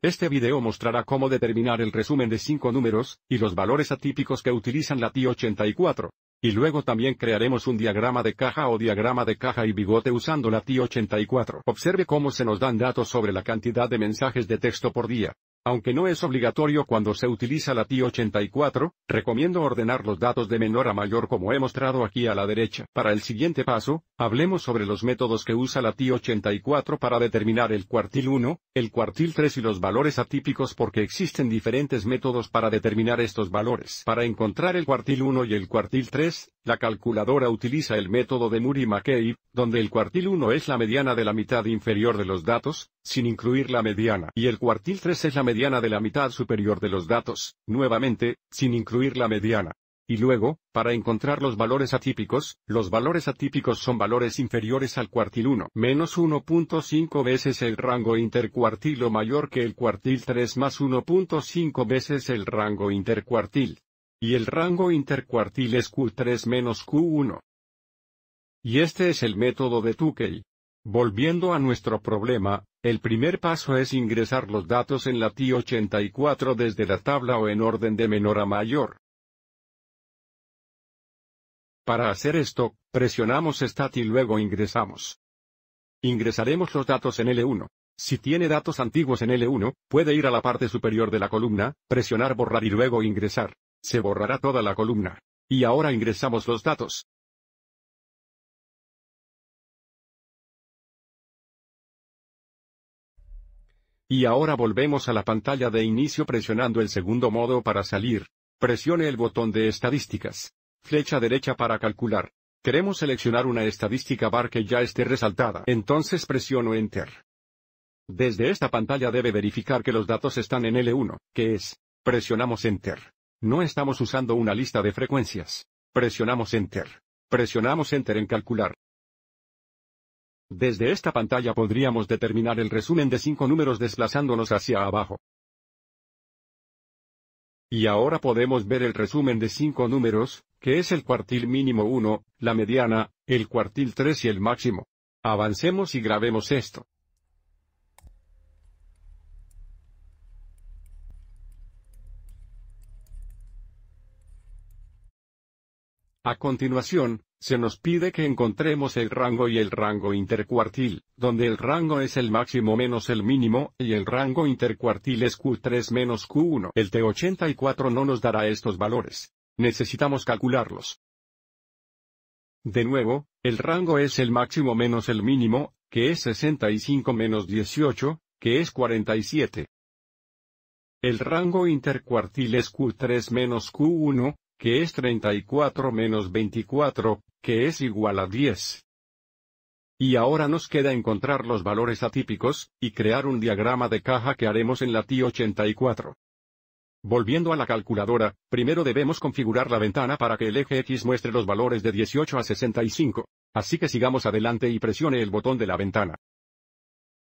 Este video mostrará cómo determinar el resumen de cinco números, y los valores atípicos que utilizan la TI-84. Y luego también crearemos un diagrama de caja o diagrama de caja y bigote usando la TI-84. Observe cómo se nos dan datos sobre la cantidad de mensajes de texto por día. Aunque no es obligatorio cuando se utiliza la TI-84, recomiendo ordenar los datos de menor a mayor como he mostrado aquí a la derecha. Para el siguiente paso, hablemos sobre los métodos que usa la TI-84 para determinar el cuartil 1, el cuartil 3 y los valores atípicos porque existen diferentes métodos para determinar estos valores. Para encontrar el cuartil 1 y el cuartil 3, la calculadora utiliza el método de Murray-McCabe, donde el cuartil 1 es la mediana de la mitad inferior de los datos, sin incluir la mediana, y el cuartil 3 es la mediana de la mitad superior de los datos, nuevamente, sin incluir la mediana. Y luego, para encontrar los valores atípicos, los valores atípicos son valores inferiores al cuartil 1, menos 1.5 veces el rango intercuartil o mayor que el cuartil 3 más 1.5 veces el rango intercuartil y el rango intercuartil es Q3 menos Q1. Y este es el método de Tukey. Volviendo a nuestro problema, el primer paso es ingresar los datos en la t 84 desde la tabla o en orden de menor a mayor. Para hacer esto, presionamos Stat y luego ingresamos. Ingresaremos los datos en L1. Si tiene datos antiguos en L1, puede ir a la parte superior de la columna, presionar borrar y luego ingresar. Se borrará toda la columna. Y ahora ingresamos los datos. Y ahora volvemos a la pantalla de inicio presionando el segundo modo para salir. Presione el botón de estadísticas. Flecha derecha para calcular. Queremos seleccionar una estadística bar que ya esté resaltada. Entonces presiono Enter. Desde esta pantalla debe verificar que los datos están en L1, que es. Presionamos Enter. No estamos usando una lista de frecuencias. Presionamos Enter. Presionamos Enter en calcular. Desde esta pantalla podríamos determinar el resumen de cinco números desplazándonos hacia abajo. Y ahora podemos ver el resumen de cinco números, que es el cuartil mínimo 1, la mediana, el cuartil 3 y el máximo. Avancemos y grabemos esto. A continuación, se nos pide que encontremos el rango y el rango intercuartil, donde el rango es el máximo menos el mínimo, y el rango intercuartil es Q3 menos Q1. El T84 no nos dará estos valores. Necesitamos calcularlos. De nuevo, el rango es el máximo menos el mínimo, que es 65 menos 18, que es 47. El rango intercuartil es Q3 menos Q1, que es 34 menos 24, que es igual a 10. Y ahora nos queda encontrar los valores atípicos, y crear un diagrama de caja que haremos en la t 84 Volviendo a la calculadora, primero debemos configurar la ventana para que el eje X muestre los valores de 18 a 65. Así que sigamos adelante y presione el botón de la ventana.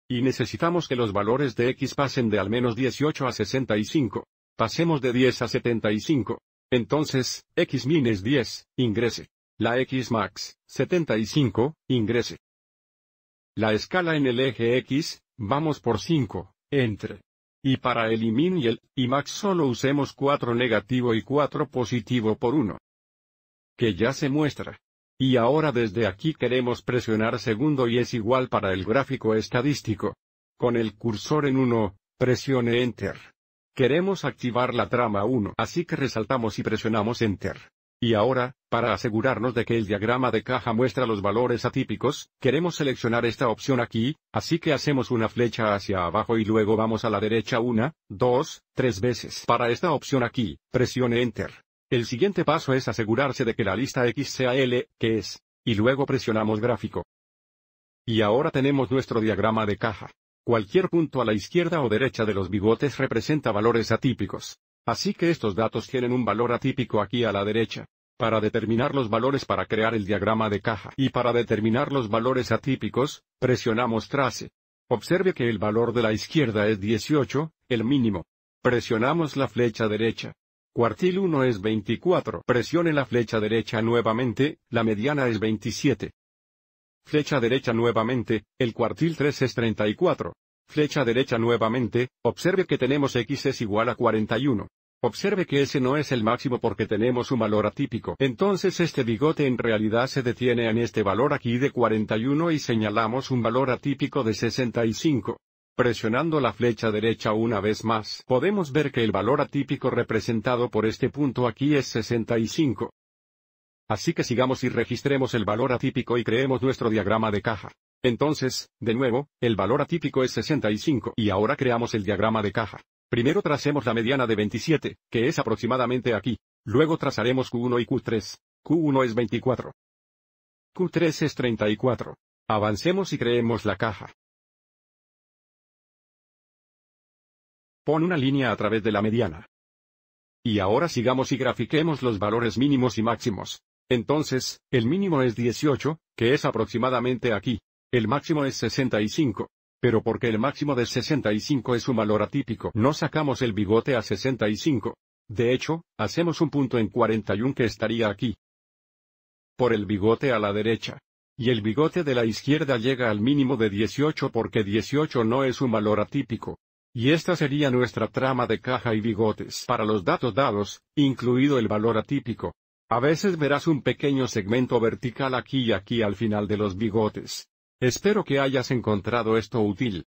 Y necesitamos que los valores de X pasen de al menos 18 a 65. Pasemos de 10 a 75. Entonces, X min es 10, ingrese. La X max, 75, ingrese. La escala en el eje X, vamos por 5, entre. Y para el y min y el y max solo usemos 4 negativo y 4 positivo por 1. Que ya se muestra. Y ahora desde aquí queremos presionar segundo y es igual para el gráfico estadístico. Con el cursor en 1, presione Enter. Queremos activar la trama 1, así que resaltamos y presionamos Enter. Y ahora, para asegurarnos de que el diagrama de caja muestra los valores atípicos, queremos seleccionar esta opción aquí, así que hacemos una flecha hacia abajo y luego vamos a la derecha una, dos, tres veces. Para esta opción aquí, presione Enter. El siguiente paso es asegurarse de que la lista X sea L, que es, y luego presionamos gráfico. Y ahora tenemos nuestro diagrama de caja. Cualquier punto a la izquierda o derecha de los bigotes representa valores atípicos. Así que estos datos tienen un valor atípico aquí a la derecha. Para determinar los valores para crear el diagrama de caja y para determinar los valores atípicos, presionamos Trace. Observe que el valor de la izquierda es 18, el mínimo. Presionamos la flecha derecha. Cuartil 1 es 24. Presione la flecha derecha nuevamente, la mediana es 27. Flecha derecha nuevamente, el cuartil 3 es 34. Flecha derecha nuevamente, observe que tenemos x es igual a 41. Observe que ese no es el máximo porque tenemos un valor atípico. Entonces este bigote en realidad se detiene en este valor aquí de 41 y señalamos un valor atípico de 65. Presionando la flecha derecha una vez más, podemos ver que el valor atípico representado por este punto aquí es 65. Así que sigamos y registremos el valor atípico y creemos nuestro diagrama de caja. Entonces, de nuevo, el valor atípico es 65 y ahora creamos el diagrama de caja. Primero tracemos la mediana de 27, que es aproximadamente aquí. Luego trazaremos Q1 y Q3. Q1 es 24. Q3 es 34. Avancemos y creemos la caja. Pon una línea a través de la mediana. Y ahora sigamos y grafiquemos los valores mínimos y máximos. Entonces, el mínimo es 18, que es aproximadamente aquí. El máximo es 65. Pero porque el máximo de 65 es un valor atípico, no sacamos el bigote a 65. De hecho, hacemos un punto en 41 que estaría aquí. Por el bigote a la derecha. Y el bigote de la izquierda llega al mínimo de 18 porque 18 no es un valor atípico. Y esta sería nuestra trama de caja y bigotes para los datos dados, incluido el valor atípico. A veces verás un pequeño segmento vertical aquí y aquí al final de los bigotes. Espero que hayas encontrado esto útil.